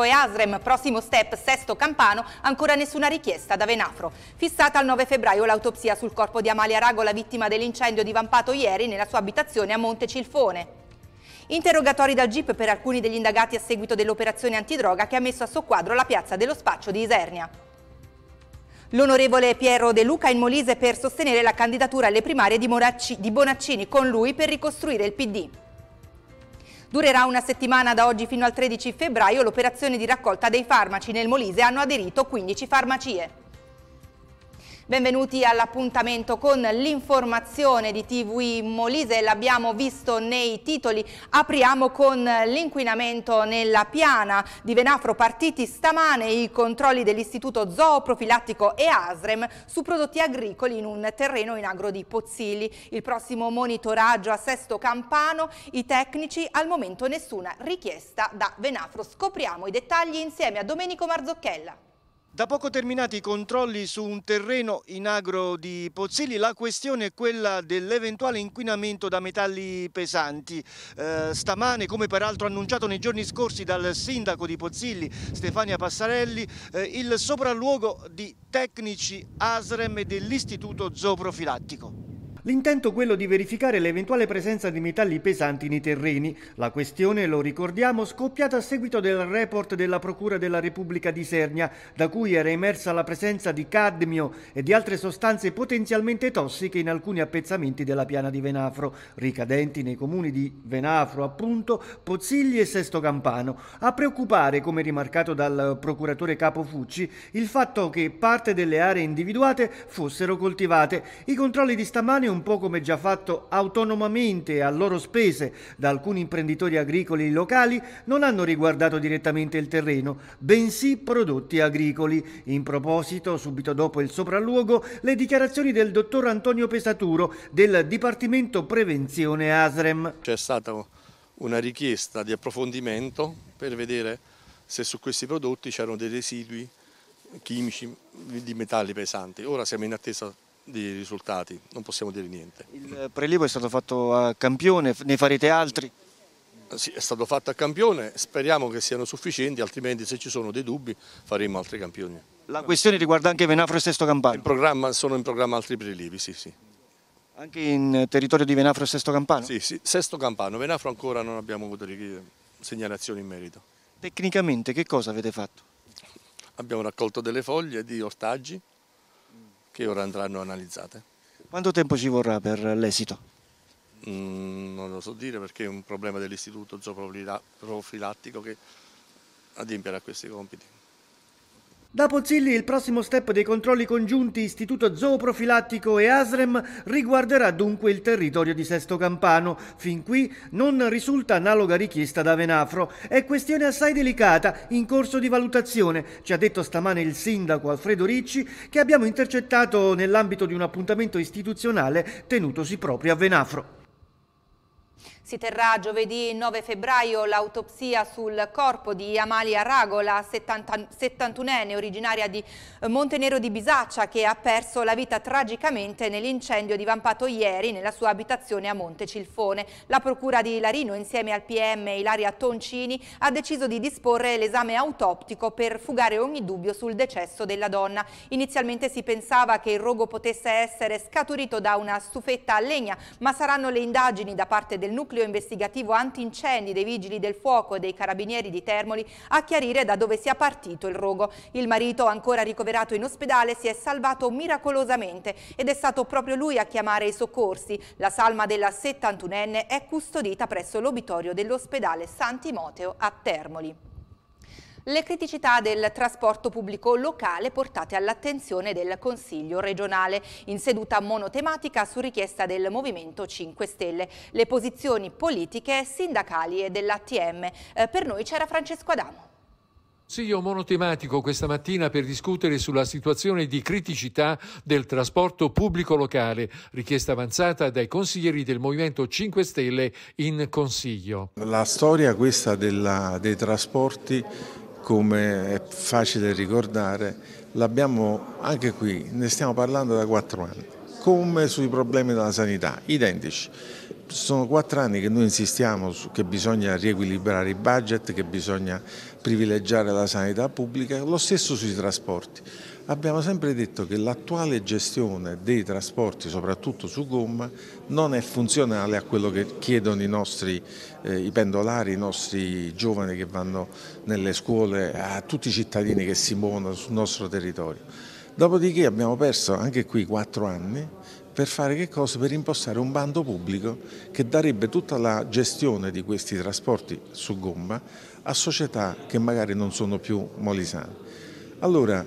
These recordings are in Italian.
Monaco e Asrem, prossimo step, sesto campano, ancora nessuna richiesta da Venafro. Fissata al 9 febbraio l'autopsia sul corpo di Amalia la vittima dell'incendio divampato ieri nella sua abitazione a Monte Cilfone. Interrogatori dal GIP per alcuni degli indagati a seguito dell'operazione antidroga che ha messo a soquadro la piazza dello spaccio di Isernia. L'onorevole Piero De Luca in Molise per sostenere la candidatura alle primarie di, Bonaccini, con lui per ricostruire il PD. Durerà una settimana da oggi fino al 13 febbraio l'operazione di raccolta dei farmaci. Nel Molise hanno aderito 15 farmacie. Benvenuti all'appuntamento con l'informazione di TV Molise, l'abbiamo visto nei titoli. Apriamo con l'inquinamento nella piana di Venafro partiti stamane i controlli dell'Istituto Zooprofilattico e ASREM su prodotti agricoli in un terreno in agro di Pozzilli. Il prossimo monitoraggio a Sesto Campano, i tecnici al momento nessuna richiesta da Venafro. Scopriamo i dettagli insieme a Domenico Marzocchella. Da poco terminati i controlli su un terreno in agro di Pozzilli, la questione è quella dell'eventuale inquinamento da metalli pesanti. Eh, stamane, come peraltro annunciato nei giorni scorsi dal sindaco di Pozzilli, Stefania Passarelli, eh, il sopralluogo di tecnici ASREM e dell'Istituto Zooprofilattico. L'intento quello di verificare l'eventuale presenza di metalli pesanti nei terreni. La questione, lo ricordiamo, scoppiata a seguito del report della Procura della Repubblica di Sernia, da cui era emersa la presenza di cadmio e di altre sostanze potenzialmente tossiche in alcuni appezzamenti della piana di Venafro, ricadenti nei comuni di Venafro, appunto, Pozzigli e Sesto Campano. A preoccupare, come rimarcato dal procuratore capo Fucci, il fatto che parte delle aree individuate fossero coltivate. I controlli di stamane un un po' come già fatto autonomamente a loro spese da alcuni imprenditori agricoli locali, non hanno riguardato direttamente il terreno, bensì prodotti agricoli. In proposito, subito dopo il sopralluogo, le dichiarazioni del dottor Antonio Pesaturo del Dipartimento Prevenzione ASREM. C'è stata una richiesta di approfondimento per vedere se su questi prodotti c'erano dei residui chimici di metalli pesanti. Ora siamo in attesa di risultati, non possiamo dire niente. Il prelievo è stato fatto a campione, ne farete altri? Sì, è stato fatto a campione, speriamo che siano sufficienti, altrimenti se ci sono dei dubbi faremo altri campioni. La questione riguarda anche Venafro e Sesto Campano? In sono in programma altri prelievi, sì, sì. Anche in territorio di Venafro e Sesto Campano? Sì, sì, Sesto Campano, Venafro ancora non abbiamo avuto segnalazioni in merito. Tecnicamente che cosa avete fatto? Abbiamo raccolto delle foglie di ortaggi, che ora andranno analizzate. Quanto tempo ci vorrà per l'esito? Mm, non lo so dire perché è un problema dell'istituto zooprofilattico che adempierà questi compiti. Da Pozzilli il prossimo step dei controlli congiunti Istituto Zooprofilattico e ASREM riguarderà dunque il territorio di Sesto Campano. Fin qui non risulta analoga richiesta da Venafro. È questione assai delicata, in corso di valutazione, ci ha detto stamane il sindaco Alfredo Ricci che abbiamo intercettato nell'ambito di un appuntamento istituzionale tenutosi proprio a Venafro. Si terrà giovedì 9 febbraio l'autopsia sul corpo di Amalia Ragola, 70, 71enne, originaria di eh, Montenero di Bisaccia, che ha perso la vita tragicamente nell'incendio divampato ieri nella sua abitazione a Monte Cilfone. La procura di Larino, insieme al PM Ilaria Toncini, ha deciso di disporre l'esame autoptico per fugare ogni dubbio sul decesso della donna. Inizialmente si pensava che il rogo potesse essere scaturito da una stufetta a legna, ma saranno le indagini da parte del nucleo presidio investigativo antincendi dei Vigili del Fuoco e dei Carabinieri di Termoli a chiarire da dove sia partito il rogo. Il marito, ancora ricoverato in ospedale, si è salvato miracolosamente ed è stato proprio lui a chiamare i soccorsi. La salma della 71enne è custodita presso l'obitorio dell'ospedale San Timoteo a Termoli le criticità del trasporto pubblico locale portate all'attenzione del Consiglio regionale in seduta monotematica su richiesta del Movimento 5 Stelle, le posizioni politiche, sindacali e dell'ATM. Eh, per noi c'era Francesco Adamo. Consiglio monotematico questa mattina per discutere sulla situazione di criticità del trasporto pubblico locale, richiesta avanzata dai consiglieri del Movimento 5 Stelle in Consiglio. La storia questa della, dei trasporti come è facile ricordare, l'abbiamo anche qui, ne stiamo parlando da quattro anni, come sui problemi della sanità, identici. Sono quattro anni che noi insistiamo su che bisogna riequilibrare i budget, che bisogna privilegiare la sanità pubblica, lo stesso sui trasporti abbiamo sempre detto che l'attuale gestione dei trasporti, soprattutto su gomma, non è funzionale a quello che chiedono i nostri eh, i pendolari, i nostri giovani che vanno nelle scuole, a tutti i cittadini che si muovono sul nostro territorio. Dopodiché abbiamo perso anche qui quattro anni per fare che cosa? Per impostare un bando pubblico che darebbe tutta la gestione di questi trasporti su gomma a società che magari non sono più molisane. Allora,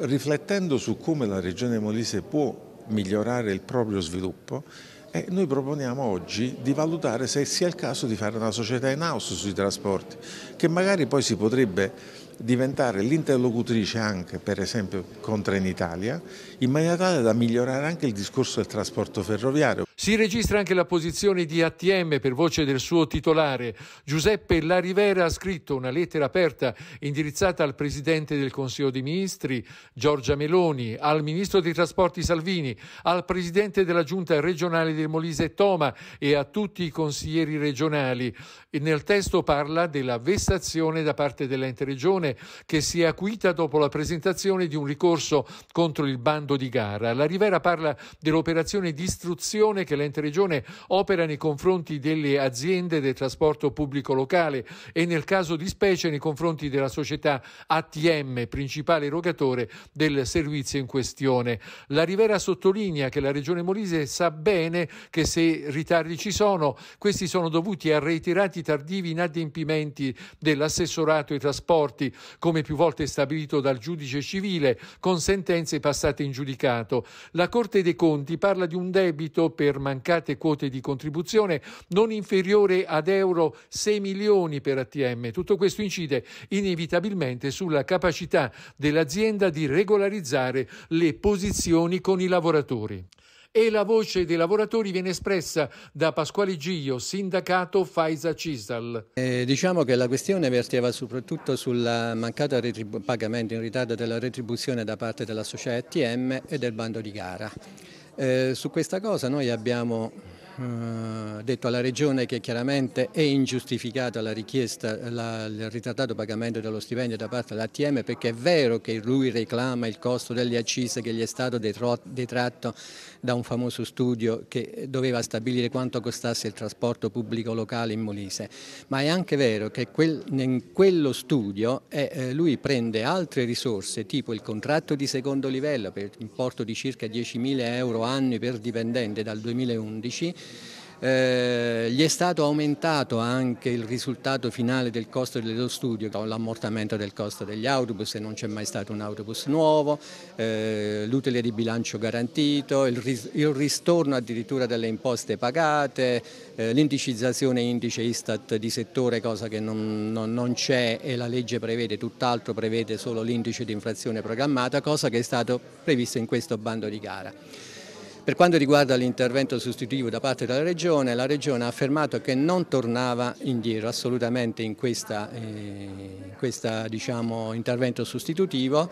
riflettendo su come la regione Molise può migliorare il proprio sviluppo, eh, noi proponiamo oggi di valutare se sia il caso di fare una società in house sui trasporti, che magari poi si potrebbe diventare l'interlocutrice anche per esempio con Trenitalia in maniera tale da migliorare anche il discorso del trasporto ferroviario. Si registra anche la posizione di ATM per voce del suo titolare. Giuseppe Larivera ha scritto una lettera aperta indirizzata al Presidente del Consiglio dei Ministri, Giorgia Meloni, al Ministro dei Trasporti Salvini, al Presidente della Giunta regionale del Molise Toma e a tutti i consiglieri regionali. E nel testo parla della vessazione da parte dell'ente regione che si è acuita dopo la presentazione di un ricorso contro il bando bando di gara. La Rivera parla dell'operazione di istruzione che l'ente regione opera nei confronti delle aziende del trasporto pubblico locale e nel caso di specie nei confronti della società ATM, principale erogatore del servizio in questione. La Rivera sottolinea che la regione Molise sa bene che se ritardi ci sono, questi sono dovuti a reiterati tardivi inadempimenti dell'assessorato ai trasporti, come più volte stabilito dal giudice civile, con sentenze passate in ingiudicato. La Corte dei Conti parla di un debito per mancate quote di contribuzione non inferiore ad euro 6 milioni per ATM. Tutto questo incide inevitabilmente sulla capacità dell'azienda di regolarizzare le posizioni con i lavoratori e la voce dei lavoratori viene espressa da Pasquale Giglio, sindacato Faisa Cisal. Eh, diciamo che la questione verteva soprattutto sul mancato pagamento in ritardo della retribuzione da parte della società ATM e del bando di gara. Eh, su questa cosa noi abbiamo eh, detto alla Regione che chiaramente è ingiustificata la richiesta, la, il ritardato pagamento dello stipendio da parte dell'ATM perché è vero che lui reclama il costo delle accise che gli è stato detratto da un famoso studio che doveva stabilire quanto costasse il trasporto pubblico locale in Molise, ma è anche vero che quel, in quello studio eh, lui prende altre risorse tipo il contratto di secondo livello per importo di circa 10.000 euro anni per dipendente dal 2011 eh, gli è stato aumentato anche il risultato finale del costo dello studio con l'ammortamento del costo degli autobus e non c'è mai stato un autobus nuovo, eh, l'utile di bilancio garantito, il, ris il, ristorno addirittura delle imposte pagate, eh, l'indicizzazione indice Istat di settore cosa che non, non, non c'è e la legge prevede tutt'altro, prevede solo l'indice di inflazione programmata cosa che è stato previsto in questo bando di gara. Per quanto riguarda l'intervento sostitutivo da parte della Regione, la Regione ha affermato che non tornava indietro assolutamente in questo eh, in diciamo, intervento sostitutivo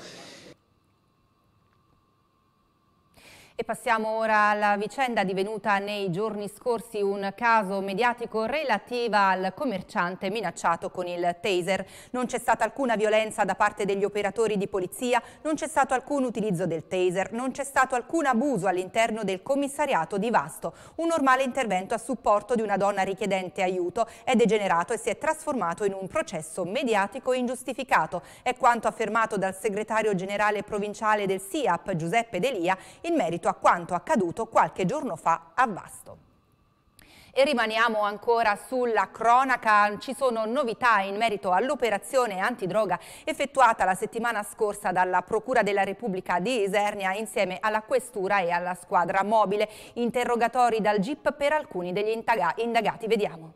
E passiamo ora alla vicenda divenuta nei giorni scorsi un caso mediatico relativa al commerciante minacciato con il taser. Non c'è stata alcuna violenza da parte degli operatori di polizia, non c'è stato alcun utilizzo del taser, non c'è stato alcun abuso all'interno del commissariato di Vasto. Un normale intervento a supporto di una donna richiedente aiuto è degenerato e si è trasformato in un processo mediatico ingiustificato. È quanto affermato dal segretario generale provinciale del SIAP Giuseppe Delia in merito a quanto accaduto qualche giorno fa a Vasto. E rimaniamo ancora sulla cronaca, ci sono novità in merito all'operazione antidroga effettuata la settimana scorsa dalla Procura della Repubblica di Isernia insieme alla Questura e alla squadra mobile. Interrogatori dal GIP per alcuni degli indagati, vediamo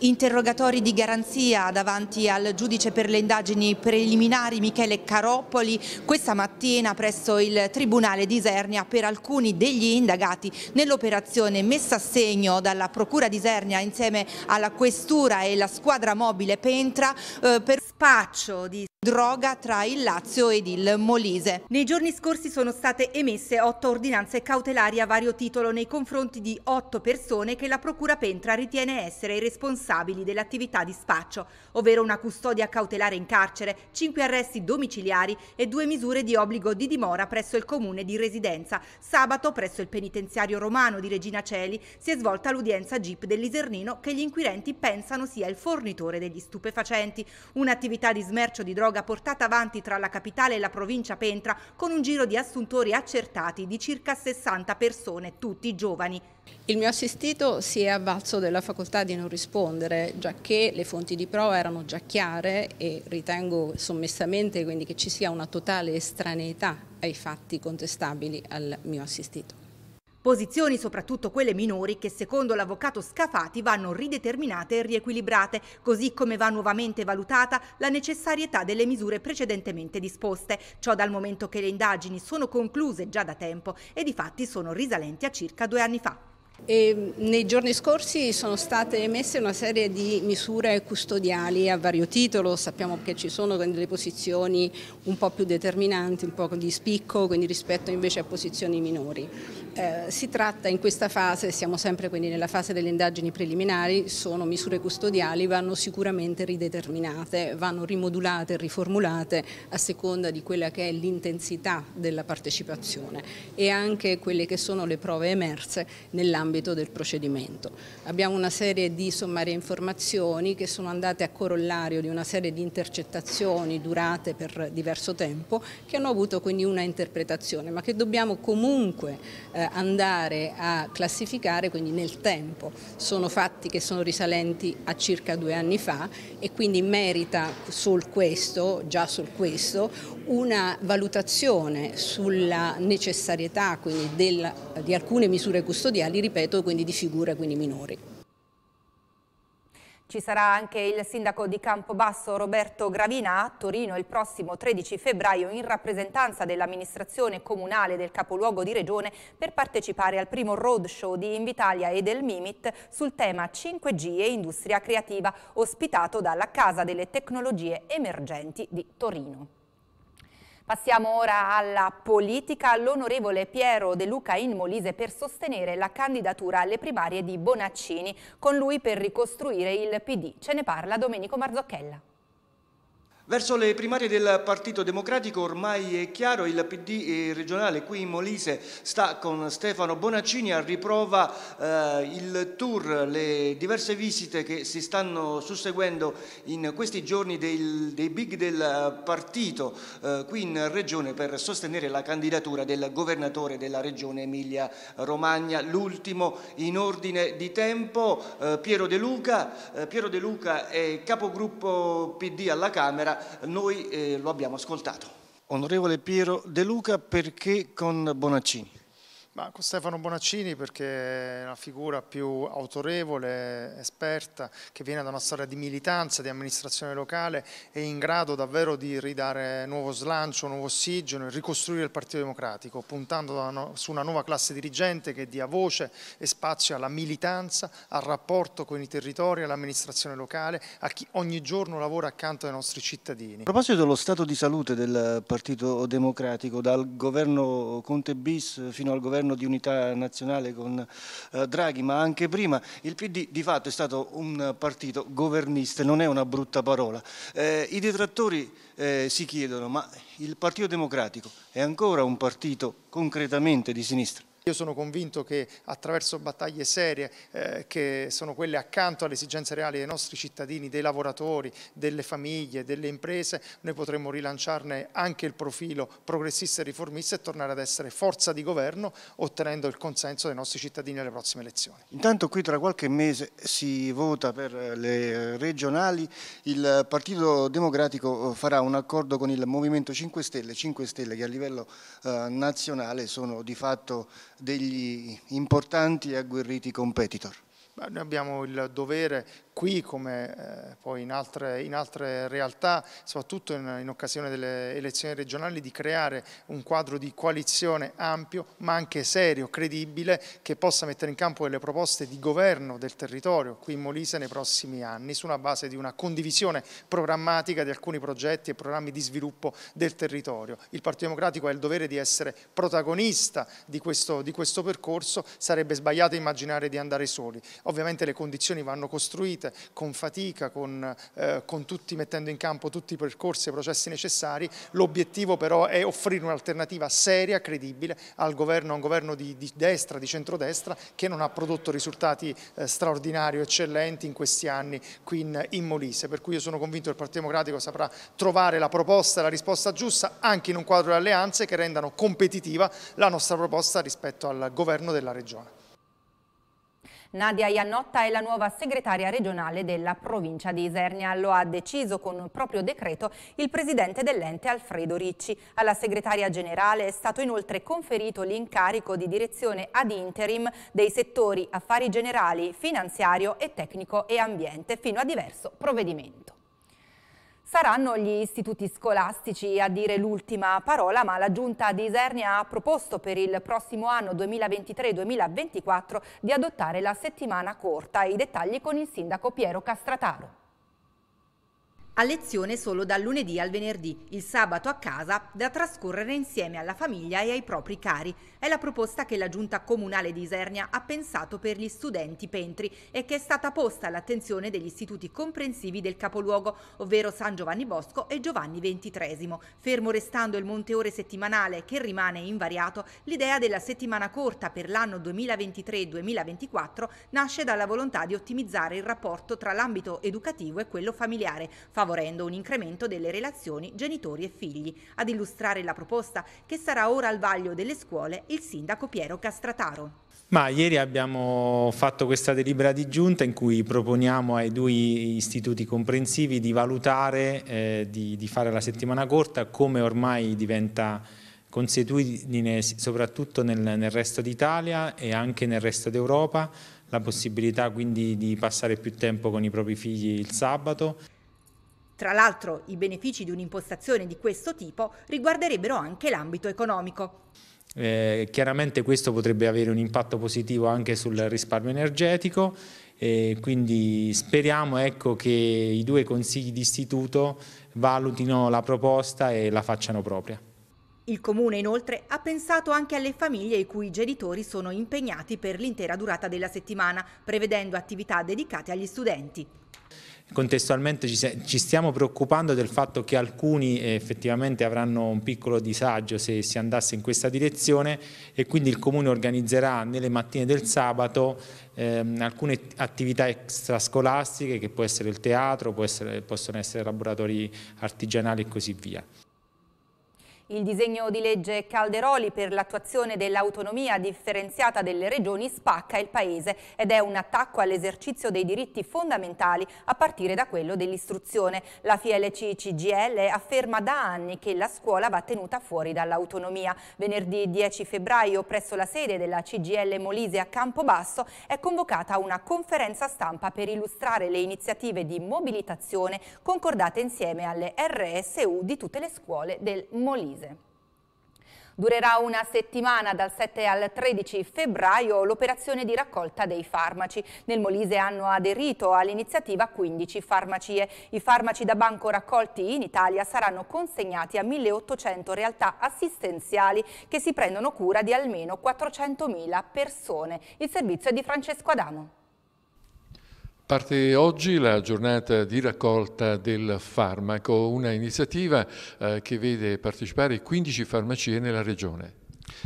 interrogatori di garanzia davanti al giudice per le indagini preliminari Michele Caropoli questa mattina presso il Tribunale di Isernia per alcuni degli indagati nell'operazione messa a segno dalla Procura di Isernia insieme alla Questura e la squadra mobile Pentra eh, per spaccio di droga tra il Lazio ed il Molise. Nei giorni scorsi sono state emesse otto ordinanze cautelari a vario titolo nei confronti di otto persone che la Procura Pentra ritiene essere i responsabili dell'attività di spaccio, ovvero una custodia cautelare in carcere, cinque arresti domiciliari e due misure di obbligo di dimora presso il comune di residenza. Sabato, presso il penitenziario romano di Regina Celi, si è svolta l'udienza GIP dell'Isernino che gli inquirenti pensano sia il fornitore degli stupefacenti, un'attività l'attività di smercio di droga portata avanti tra la capitale e la provincia Pentra con un giro di assuntori accertati di circa 60 persone, tutti giovani. Il mio assistito si è avvalso della facoltà di non rispondere, giacché le fonti di prova erano già chiare e ritengo sommessamente quindi che ci sia una totale estraneità ai fatti contestabili al mio assistito. Posizioni, soprattutto quelle minori, che secondo l'avvocato Scafati vanno rideterminate e riequilibrate, così come va nuovamente valutata la necessarietà delle misure precedentemente disposte, ciò dal momento che le indagini sono concluse già da tempo e di fatti sono risalenti a circa due anni fa. E nei giorni scorsi sono state emesse una serie di misure custodiali a vario titolo, sappiamo che ci sono delle posizioni un po' più determinanti, un po' di spicco, quindi rispetto invece a posizioni minori. Eh, si tratta in questa fase, siamo sempre quindi nella fase delle indagini preliminari, sono misure custodiali, vanno sicuramente rideterminate, vanno rimodulate, riformulate a seconda di quella che è l'intensità della partecipazione e anche quelle che sono le prove emerse nell'ambito nell'ambito del procedimento. Abbiamo una serie di sommarie informazioni che sono andate a corollario di una serie di intercettazioni durate per diverso tempo che hanno avuto quindi una interpretazione ma che dobbiamo comunque eh, andare a classificare quindi nel tempo. Sono fatti che sono risalenti a circa due anni fa e quindi merita sul questo, già sul questo, una valutazione sulla necessarietà del, di alcune misure custodiali, ripeto, quindi di figure quindi minori. Ci sarà anche il sindaco di Campobasso Roberto Gravina a Torino il prossimo 13 febbraio in rappresentanza dell'amministrazione comunale del capoluogo di regione per partecipare al primo roadshow di Invitalia e del Mimit sul tema 5G e industria creativa ospitato dalla Casa delle Tecnologie Emergenti di Torino. Passiamo ora alla politica. L'onorevole Piero De Luca in Molise per sostenere la candidatura alle primarie di Bonaccini. Con lui per ricostruire il PD. Ce ne parla Domenico Marzocchella. Verso le primarie del Partito Democratico ormai è chiaro, il PD regionale qui in Molise sta con Stefano Bonaccini a riprova eh, il tour, le diverse visite che si stanno susseguendo in questi giorni del, dei big del partito eh, qui in regione per sostenere la candidatura del governatore della regione Emilia Romagna, l'ultimo in ordine di tempo, eh, Piero De Luca. Eh, Piero De Luca è capogruppo PD alla Camera noi eh, lo abbiamo ascoltato. Onorevole Piero De Luca, perché con Bonaccini? Ma con Stefano Bonaccini perché è una figura più autorevole, esperta, che viene da una storia di militanza, di amministrazione locale è in grado davvero di ridare nuovo slancio, nuovo ossigeno e ricostruire il Partito Democratico, puntando su una nuova classe dirigente che dia voce e spazio alla militanza, al rapporto con i territori, all'amministrazione locale, a chi ogni giorno lavora accanto ai nostri cittadini. A proposito dello stato di salute del Partito Democratico, dal governo Conte bis fino al governo governo di unità nazionale con eh, Draghi, ma anche prima, il PD di fatto è stato un partito governista, non è una brutta parola. Eh, I detrattori eh, si chiedono, ma il Partito Democratico è ancora un partito concretamente di sinistra? Io sono convinto che attraverso battaglie serie, eh, che sono quelle accanto alle esigenze reali dei nostri cittadini, dei lavoratori, delle famiglie, delle imprese, noi potremo rilanciarne anche il profilo progressista e riformista e tornare ad essere forza di governo, ottenendo il consenso dei nostri cittadini alle prossime elezioni. Intanto qui tra qualche mese si vota per le regionali, il Partito Democratico eh, farà un accordo con il Movimento 5 Stelle, 5 Stelle che a livello eh, nazionale sono di fatto degli importanti e agguerriti competitor. Noi abbiamo il dovere qui come eh, poi in altre, in altre, realtà, soprattutto in, in occasione delle elezioni regionali, di creare un quadro di coalizione ampio ma anche serio, credibile, che possa mettere in campo delle proposte di governo del territorio qui in Molise nei prossimi anni, sulla base di una condivisione programmatica di alcuni progetti e programmi di sviluppo del territorio. Il Partito Democratico ha il dovere di essere protagonista di questo, di questo percorso, sarebbe sbagliato immaginare di andare soli. Ovviamente le condizioni vanno costruite con fatica, con, eh, con tutti, mettendo in campo tutti i percorsi e i processi necessari, l'obiettivo però è offrire un'alternativa seria, credibile al governo, a un governo di, di, destra, di centrodestra che non ha prodotto risultati eh, straordinari, eccellenti in questi anni qui in, in Molise, per cui io sono convinto che il Partito Democratico saprà trovare la proposta e la risposta giusta anche in un quadro di alleanze che rendano competitiva la nostra proposta rispetto al governo della regione. Nadia Iannotta è la nuova segretaria regionale della provincia di Isernia. Lo ha deciso con un proprio decreto il presidente dell'ente Alfredo Ricci. Alla segretaria generale è stato inoltre conferito l'incarico di direzione ad interim dei settori affari generali, finanziario e tecnico e ambiente fino a diverso provvedimento. Saranno gli istituti scolastici a dire l'ultima parola, ma la Giunta di Isernia ha proposto per il prossimo anno 2023-2024 di adottare la settimana corta. I dettagli con il sindaco Piero Castrataro. A lezione solo dal lunedì al venerdì, il sabato a casa da trascorrere insieme alla famiglia e ai propri cari. È la proposta che la Giunta Comunale di Isernia ha pensato per gli studenti pentri e che è stata posta all'attenzione degli istituti comprensivi del capoluogo, ovvero San Giovanni Bosco e Giovanni XXIII. Fermo restando il monteore settimanale che rimane invariato, l'idea della settimana corta per l'anno 2023-2024 nasce dalla volontà di ottimizzare il rapporto tra l'ambito educativo e quello familiare, favorendo un incremento delle relazioni genitori e figli. Ad illustrare la proposta che sarà ora al vaglio delle scuole il sindaco Piero Castrataro. Ma ieri abbiamo fatto questa delibera di giunta in cui proponiamo ai due istituti comprensivi di valutare, eh, di, di fare la settimana corta come ormai diventa consuetudine soprattutto nel, nel resto d'Italia e anche nel resto d'Europa, la possibilità quindi di passare più tempo con i propri figli il sabato. Tra l'altro i benefici di un'impostazione di questo tipo riguarderebbero anche l'ambito economico. Eh, chiaramente questo potrebbe avere un impatto positivo anche sul risparmio energetico e quindi speriamo ecco, che i due consigli di istituto valutino la proposta e la facciano propria. Il comune inoltre ha pensato anche alle famiglie i cui genitori sono impegnati per l'intera durata della settimana, prevedendo attività dedicate agli studenti contestualmente ci, ci, stiamo preoccupando del fatto che alcuni eh, effettivamente avranno un piccolo disagio se si andasse in questa direzione e quindi il Comune organizzerà nelle mattine del sabato ehm, alcune attività extrascolastiche che può essere il teatro, essere, possono essere laboratori artigianali e così via. Il disegno di legge Calderoli per l'attuazione dell'autonomia differenziata delle regioni spacca il Paese ed è un attacco all'esercizio dei diritti fondamentali a partire da quello dell'istruzione. La FLC-CGL afferma da anni che la scuola va tenuta fuori dall'autonomia. Venerdì 10 febbraio presso la sede della CGL Molise a Campobasso è convocata una conferenza stampa per illustrare le iniziative di mobilitazione concordate insieme alle RSU di tutte le scuole del Molise mese. Durerà una settimana dal 7 al 13 febbraio l'operazione di raccolta dei farmaci. Nel Molise hanno aderito all'iniziativa 15 farmacie. I farmaci da banco raccolti in Italia saranno consegnati a 1800 realtà assistenziali che si prendono cura di almeno 400.000 persone. Il servizio è di Francesco Adamo. Parte oggi la giornata di raccolta del farmaco, una iniziativa eh, che vede partecipare 15 farmacie nella regione.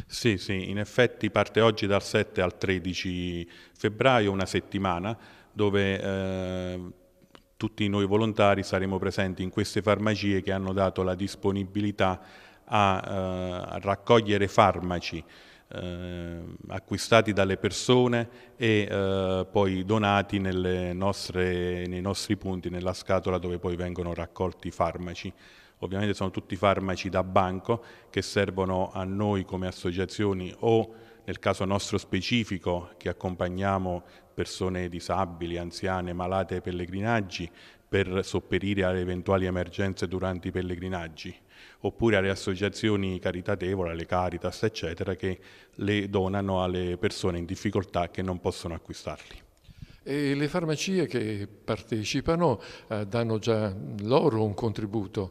Sì, sì, in effetti parte oggi dal 7 al 13 febbraio, una settimana dove eh, tutti noi volontari saremo presenti in queste farmacie che hanno dato la disponibilità a, eh, a raccogliere farmaci eh, acquistati dalle persone e eh, poi donati nostre, nei nostri punti, nella scatola dove poi vengono raccolti i farmaci. Ovviamente sono tutti farmaci da banco che servono a noi come associazioni o nel caso nostro specifico che accompagniamo persone disabili, anziane, malate ai pellegrinaggi per sopperire alle eventuali emergenze durante i pellegrinaggi oppure alle associazioni caritatevoli, alle Caritas, eccetera, che le donano alle persone in difficoltà che non possono acquistarli. E le farmacie che partecipano eh, danno già loro un contributo?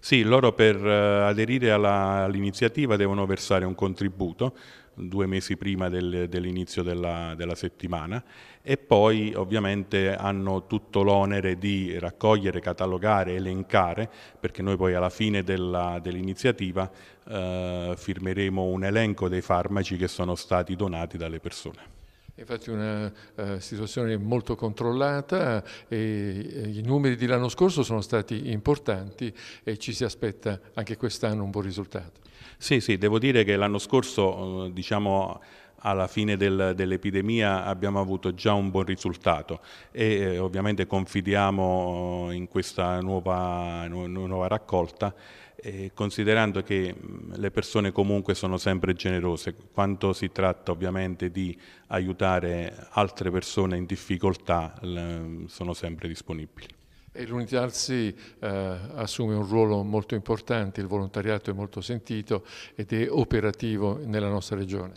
Sì, loro per eh, aderire all'iniziativa devono versare un contributo, due mesi prima del, dell'inizio della, della, settimana e poi ovviamente hanno tutto l'onere di raccogliere, catalogare, elencare, perché noi poi alla fine dell'iniziativa eh, firmeremo un elenco dei farmaci che sono stati donati dalle persone. Infatti una uh, situazione molto controllata e, eh, i numeri dell'anno scorso sono stati importanti e ci si aspetta anche quest'anno un buon risultato. Sì, sì, devo dire che l'anno scorso eh, diciamo alla fine del, dell'epidemia abbiamo avuto già un buon risultato e eh, ovviamente confidiamo in questa nuova, nu nuova raccolta eh, considerando che le persone comunque sono sempre generose, quando si tratta ovviamente di aiutare altre persone in difficoltà sono sempre disponibili e l'Unitarsi eh, assume un ruolo molto importante, il volontariato è molto sentito ed è operativo nella nostra regione.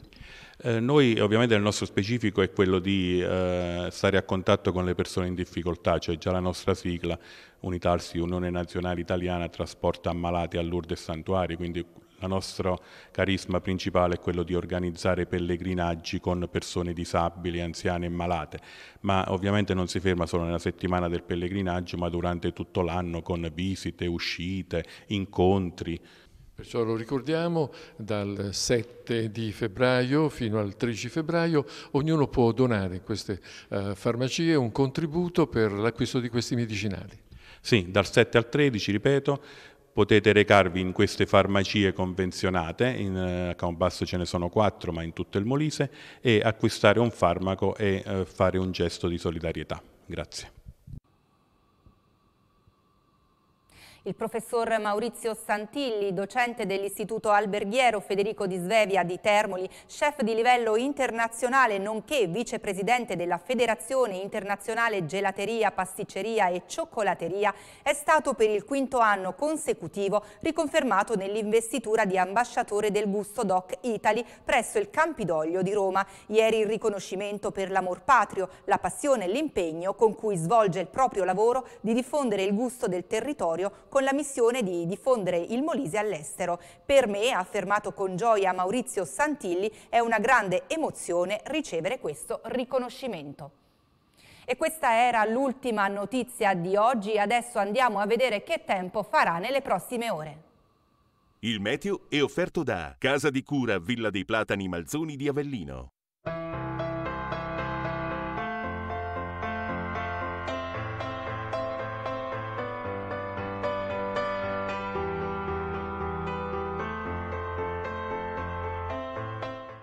Eh, noi ovviamente il nostro specifico è quello di eh, stare a contatto con le persone in difficoltà, cioè già la nostra sigla Unitarsi, Unione Nazionale Italiana, trasporta ammalati a Lourdes Santuari, quindi il nostro carisma principale è quello di organizzare pellegrinaggi con persone disabili, anziane e malate, ma ovviamente non si ferma solo nella settimana del pellegrinaggio, ma durante tutto l'anno con visite, uscite, incontri. Perciò lo ricordiamo dal 7 di febbraio fino al 13 febbraio, ognuno può donare in queste uh, farmacie un contributo per l'acquisto di questi medicinali. Sì, dal 7 al 13, ripeto, potete recarvi in queste farmacie convenzionate, in, a eh, Campobasso ce ne sono quattro ma in tutto il Molise, e acquistare un farmaco e eh, fare un gesto di solidarietà. Grazie. Il professor Maurizio Santilli, docente dell'Istituto Alberghiero Federico Di Svevia di Termoli, chef di livello internazionale nonché vicepresidente della Federazione Internazionale Gelateria, Pasticceria e Cioccolateria, è stato per il quinto anno consecutivo riconfermato nell'investitura di ambasciatore del Gusto Doc Italy presso il Campidoglio di Roma. Ieri il riconoscimento per l'amor patrio, la passione e l'impegno con cui svolge il proprio lavoro di diffondere il gusto del territorio con la missione di diffondere il Molise all'estero. Per me, ha affermato con gioia Maurizio Santilli, è una grande emozione ricevere questo riconoscimento. E questa era l'ultima notizia di oggi, adesso andiamo a vedere che tempo farà nelle prossime ore. Il meteo è offerto da Casa di Cura Villa dei Platani Malzoni di Avellino.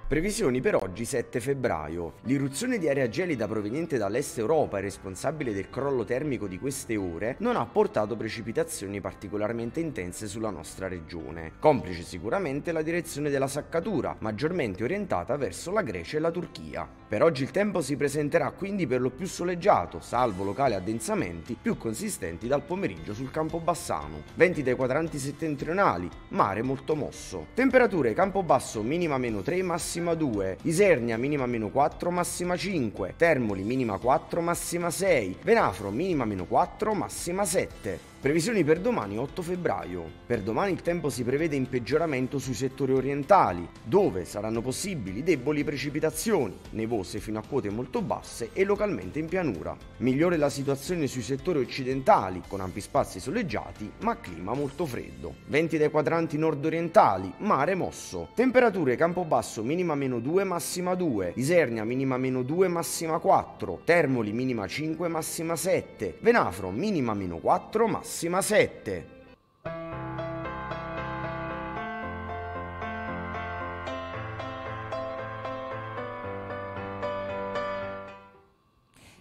Previsioni per oggi 7 febbraio. L'irruzione di aria gelida proveniente dall'est Europa e responsabile del crollo termico di queste ore non ha portato precipitazioni particolarmente intense sulla nostra regione. Complice sicuramente la direzione della saccatura, maggiormente orientata verso la Grecia e la Turchia. Per oggi il tempo si presenterà quindi per lo più soleggiato, salvo locali addensamenti più consistenti dal pomeriggio sul campo bassano. Venti dai quadranti settentrionali, mare molto mosso. Temperature campo basso minima meno 3 massimo massima 2, Isernia minima meno 4, massima 5, Termoli minima 4, massima 6, Venafro minima meno 4, massima 7. Previsioni per domani 8 febbraio. Per domani il tempo si prevede in peggioramento sui settori orientali, dove saranno possibili deboli precipitazioni, nevose fino a quote molto basse e localmente in pianura. Migliore la situazione sui settori occidentali, con ampi spazi soleggiati, ma clima molto freddo. Venti dai quadranti nord-orientali, mare mosso. Temperature campo basso minima meno 2, massima 2, Isernia minima meno 2, massima 4, Termoli minima 5, massima 7, Venafro minima meno 4, massima 7 prossima 7.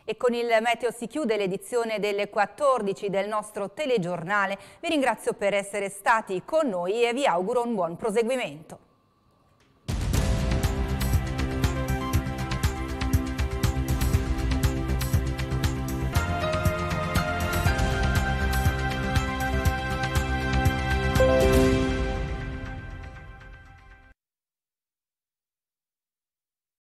E con il meteo si chiude l'edizione delle 14 del nostro telegiornale. Vi ringrazio per essere stati con noi e vi auguro un buon proseguimento.